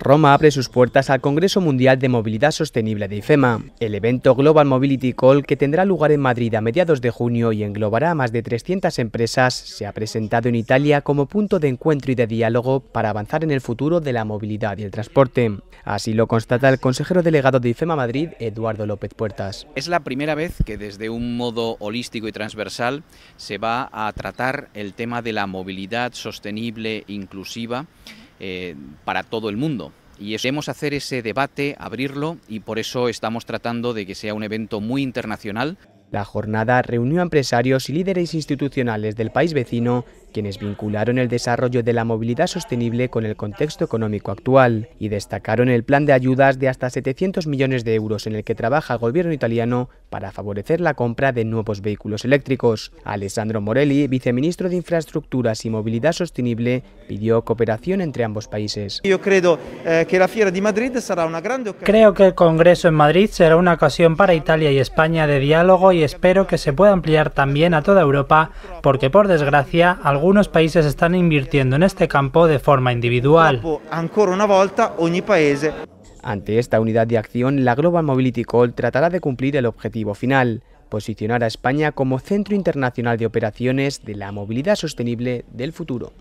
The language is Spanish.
Roma abre sus puertas al Congreso Mundial de Movilidad Sostenible de IFEMA. El evento Global Mobility Call, que tendrá lugar en Madrid a mediados de junio y englobará a más de 300 empresas, se ha presentado en Italia como punto de encuentro y de diálogo para avanzar en el futuro de la movilidad y el transporte. Así lo constata el consejero delegado de IFEMA Madrid, Eduardo López Puertas. Es la primera vez que desde un modo holístico y transversal se va a tratar el tema de la movilidad sostenible inclusiva eh, para todo el mundo. Y queremos hacer ese debate, abrirlo, y por eso estamos tratando de que sea un evento muy internacional. La jornada reunió a empresarios y líderes institucionales del país vecino, quienes vincularon el desarrollo de la movilidad sostenible con el contexto económico actual y destacaron el plan de ayudas de hasta 700 millones de euros en el que trabaja el gobierno italiano para favorecer la compra de nuevos vehículos eléctricos. Alessandro Morelli, viceministro de Infraestructuras y Movilidad Sostenible, pidió cooperación entre ambos países. Yo creo eh, que la de Madrid será una gran. Creo que el Congreso en Madrid será una ocasión para Italia y España de diálogo y y espero que se pueda ampliar también a toda Europa porque por desgracia algunos países están invirtiendo en este campo de forma individual. Ante esta unidad de acción, la Global Mobility Call tratará de cumplir el objetivo final, posicionar a España como centro internacional de operaciones de la movilidad sostenible del futuro.